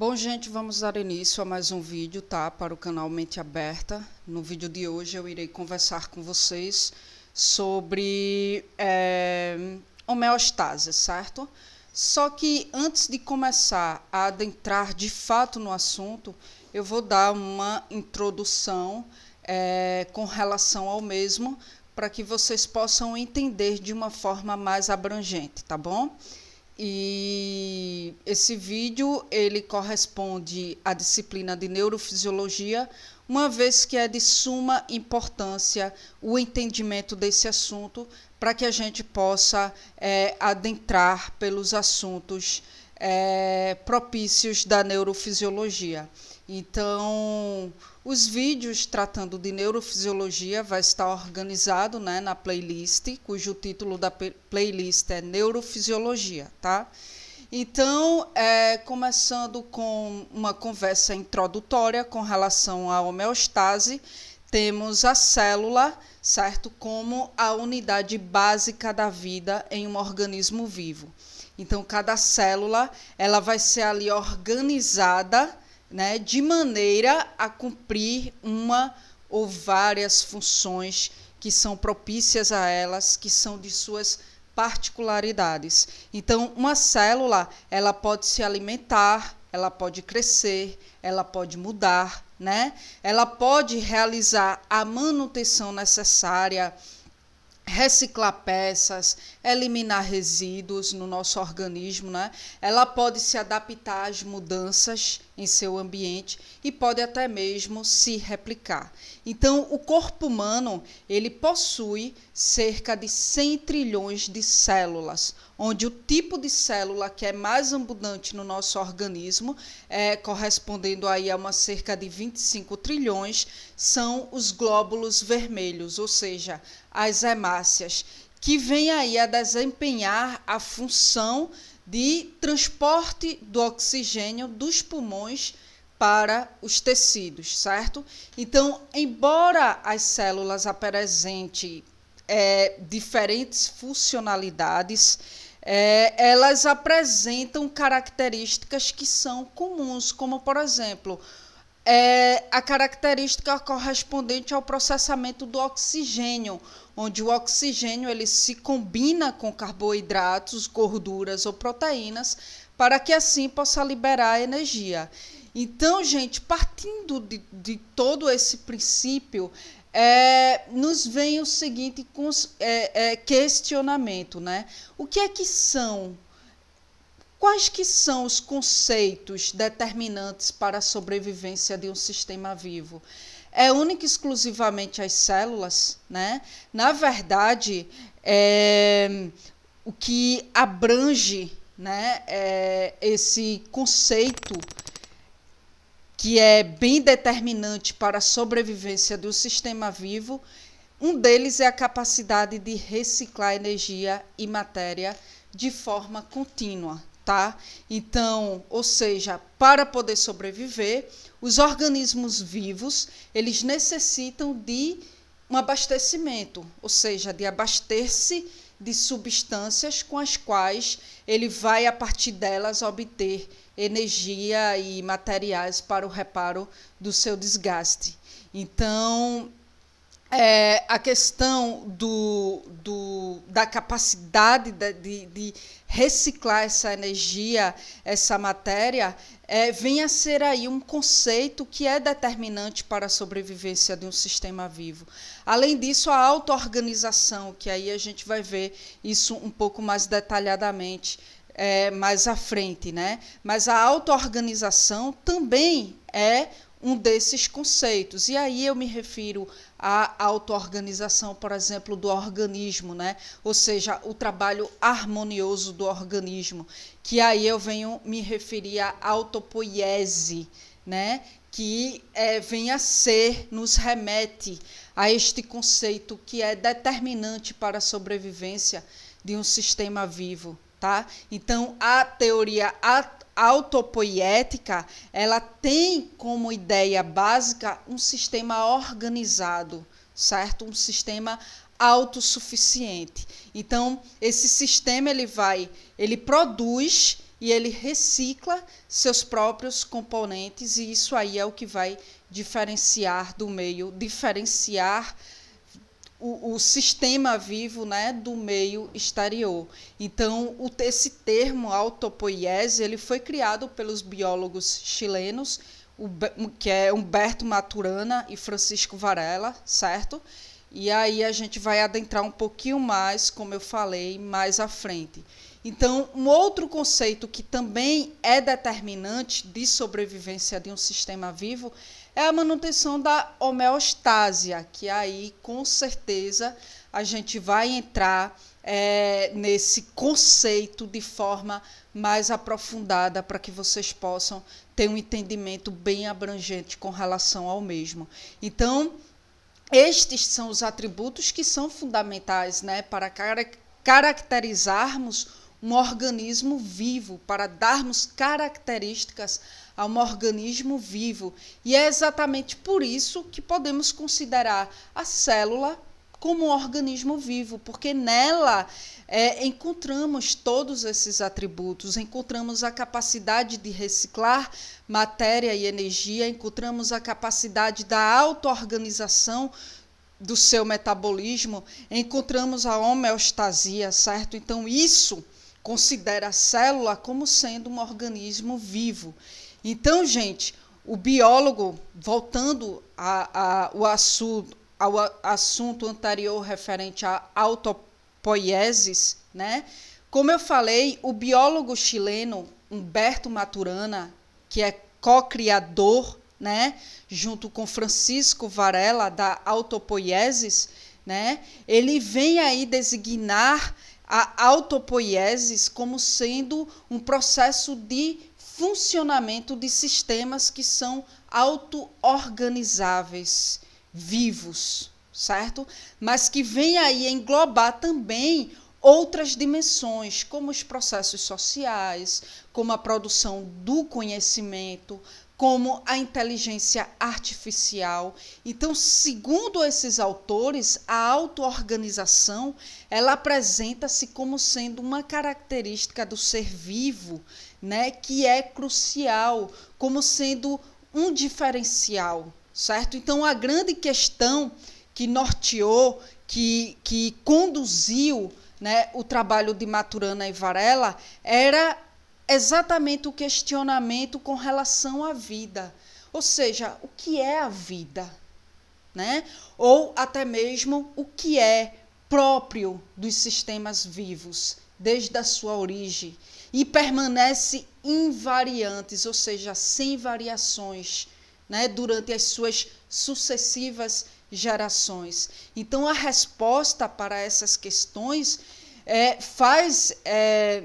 Bom, gente, vamos dar início a mais um vídeo, tá? Para o canal Mente Aberta. No vídeo de hoje eu irei conversar com vocês sobre é, homeostase, certo? Só que antes de começar a adentrar de fato no assunto, eu vou dar uma introdução é, com relação ao mesmo, para que vocês possam entender de uma forma mais abrangente, tá bom? E esse vídeo ele corresponde à disciplina de neurofisiologia, uma vez que é de suma importância o entendimento desse assunto para que a gente possa é, adentrar pelos assuntos é, propícios da neurofisiologia. Então, os vídeos tratando de neurofisiologia vai estar organizado né, na playlist, cujo título da playlist é Neurofisiologia, tá? Então, é, começando com uma conversa introdutória com relação à homeostase, temos a célula, certo? Como a unidade básica da vida em um organismo vivo. Então, cada célula, ela vai ser ali organizada né, de maneira a cumprir uma ou várias funções que são propícias a elas, que são de suas particularidades. Então, uma célula, ela pode se alimentar, ela pode crescer, ela pode mudar, né? Ela pode realizar a manutenção necessária, reciclar peças, eliminar resíduos no nosso organismo, né? Ela pode se adaptar às mudanças em seu ambiente e pode até mesmo se replicar. Então, o corpo humano, ele possui cerca de 100 trilhões de células, onde o tipo de célula que é mais abundante no nosso organismo, é, correspondendo aí a uma cerca de 25 trilhões, são os glóbulos vermelhos, ou seja, as hemácias, que vem aí a desempenhar a função de transporte do oxigênio dos pulmões para os tecidos, certo? Então, embora as células apresentem é, diferentes funcionalidades, é, elas apresentam características que são comuns, como por exemplo, é a característica correspondente ao processamento do oxigênio, onde o oxigênio ele se combina com carboidratos, gorduras ou proteínas para que assim possa liberar energia. Então, gente, partindo de, de todo esse princípio, é, nos vem o seguinte é, é, questionamento, né? O que é que são Quais que são os conceitos determinantes para a sobrevivência de um sistema vivo? É única e exclusivamente as células, né? Na verdade, é, o que abrange né, é, esse conceito que é bem determinante para a sobrevivência do sistema vivo, um deles é a capacidade de reciclar energia e matéria de forma contínua, tá? Então, ou seja, para poder sobreviver, os organismos vivos, eles necessitam de um abastecimento, ou seja, de abastecer-se de substâncias com as quais ele vai, a partir delas, obter energia e materiais para o reparo do seu desgaste. Então, é, a questão do, do, da capacidade de, de reciclar essa energia, essa matéria, é, vem a ser aí um conceito que é determinante para a sobrevivência de um sistema vivo. Além disso, a autoorganização, que aí a gente vai ver isso um pouco mais detalhadamente é, mais à frente, né? Mas a autoorganização também é um desses conceitos. E aí eu me refiro à autoorganização, por exemplo, do organismo, né? ou seja, o trabalho harmonioso do organismo, que aí eu venho me referir à autopoiese, né? que é, vem a ser, nos remete a este conceito que é determinante para a sobrevivência de um sistema vivo. Tá? Então, a teoria, a autopoética, ela tem como ideia básica um sistema organizado, certo? Um sistema autossuficiente. Então, esse sistema ele vai, ele produz e ele recicla seus próprios componentes e isso aí é o que vai diferenciar do meio, diferenciar o, o, sistema vivo né, do meio exterior. Então, o, esse termo autopoiese ele foi criado pelos biólogos chilenos, o, que é Humberto Maturana e Francisco Varela, certo? E aí a gente vai adentrar um pouquinho mais, como eu falei, mais à frente. Então, um outro conceito que também é determinante de sobrevivência de um sistema vivo é a manutenção da homeostasia, que aí com certeza a gente vai entrar é, nesse conceito de forma mais aprofundada para que vocês possam ter um entendimento bem abrangente com relação ao mesmo. Então, estes são os atributos que são fundamentais né, para caracterizarmos um organismo vivo, para darmos características a um organismo vivo. E é exatamente por isso que podemos considerar a célula como um organismo vivo, porque nela é, encontramos todos esses atributos, encontramos a capacidade de reciclar matéria e energia, encontramos a capacidade da autoorganização do seu metabolismo, encontramos a homeostasia, certo? Então, isso considera a célula como sendo um organismo vivo. Então, gente, o biólogo, voltando a, a, o assunto, ao assunto anterior referente à autopoiesis, né? Como eu falei, o biólogo chileno Humberto Maturana, que é co-criador, né, junto com Francisco Varela da autopoiesis, né? Ele vem aí designar a autopoiesis como sendo um processo de funcionamento de sistemas que são auto-organizáveis, vivos, certo? Mas que vem aí englobar também outras dimensões, como os processos sociais, como a produção do conhecimento, como a inteligência artificial. Então, segundo esses autores, a autoorganização, ela apresenta-se como sendo uma característica do ser vivo, né, que é crucial, como sendo um diferencial, certo? Então, a grande questão que norteou, que, que conduziu né, o trabalho de Maturana e Varela era exatamente o questionamento com relação à vida. Ou seja, o que é a vida? Né? Ou até mesmo o que é próprio dos sistemas vivos, desde a sua origem, e permanece invariantes, ou seja, sem variações, né? durante as suas sucessivas gerações. Então, a resposta para essas questões é, faz. É,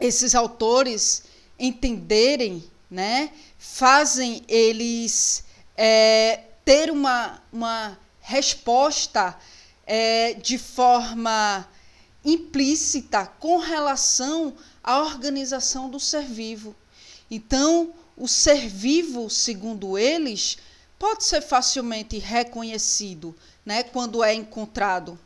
esses autores entenderem, né, fazem eles é, ter uma, uma resposta é, de forma implícita com relação à organização do ser vivo. Então, o ser vivo, segundo eles, pode ser facilmente reconhecido né, quando é encontrado.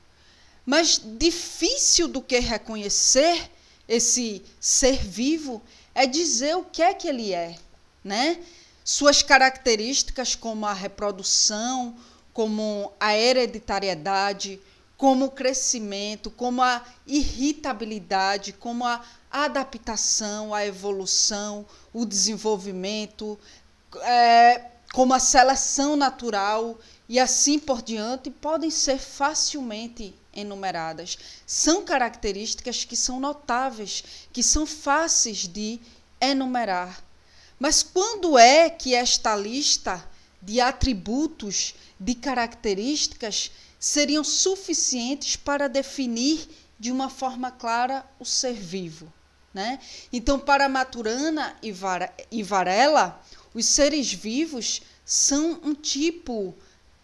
Mas difícil do que reconhecer esse ser vivo, é dizer o que é que ele é, né? Suas características como a reprodução, como a hereditariedade, como o crescimento, como a irritabilidade, como a adaptação, a evolução, o desenvolvimento, é, como a seleção natural e assim por diante, podem ser facilmente enumeradas são características que são notáveis, que são fáceis de enumerar. Mas quando é que esta lista de atributos, de características, seriam suficientes para definir de uma forma clara o ser vivo? Né? Então, para Maturana e, Var e Varela, os seres vivos são um tipo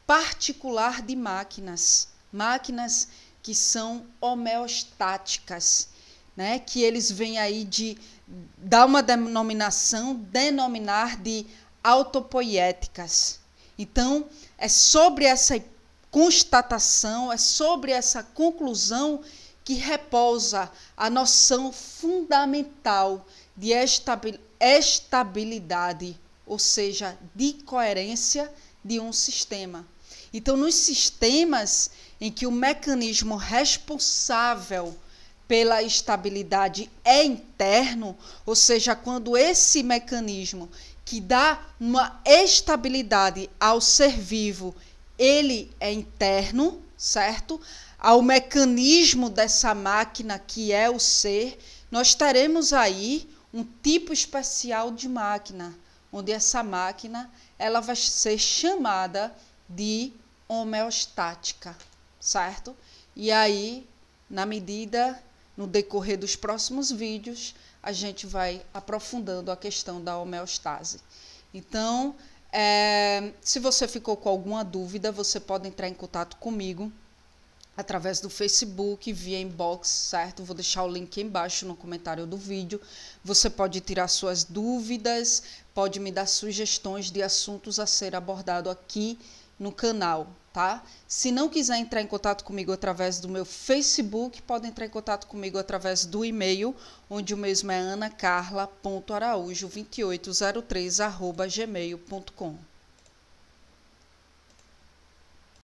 particular de máquinas máquinas que são homeostáticas, né? que eles vêm aí de dar uma denominação, denominar de autopoéticas. Então, é sobre essa constatação, é sobre essa conclusão que repousa a noção fundamental de estabilidade, ou seja, de coerência de um sistema. Então, nos sistemas em que o mecanismo responsável pela estabilidade é interno, ou seja, quando esse mecanismo que dá uma estabilidade ao ser vivo, ele é interno, certo? Ao mecanismo dessa máquina que é o ser, nós teremos aí um tipo especial de máquina, onde essa máquina ela vai ser chamada de homeostática certo? E aí, na medida, no decorrer dos próximos vídeos, a gente vai aprofundando a questão da homeostase. Então, é, se você ficou com alguma dúvida, você pode entrar em contato comigo através do Facebook, via inbox, certo? Vou deixar o link embaixo no comentário do vídeo. Você pode tirar suas dúvidas, pode me dar sugestões de assuntos a ser abordado aqui no canal, tá? Se não quiser entrar em contato comigo através do meu Facebook, pode entrar em contato comigo através do e-mail, onde o mesmo é anacarla.araújo2803@gmail.com.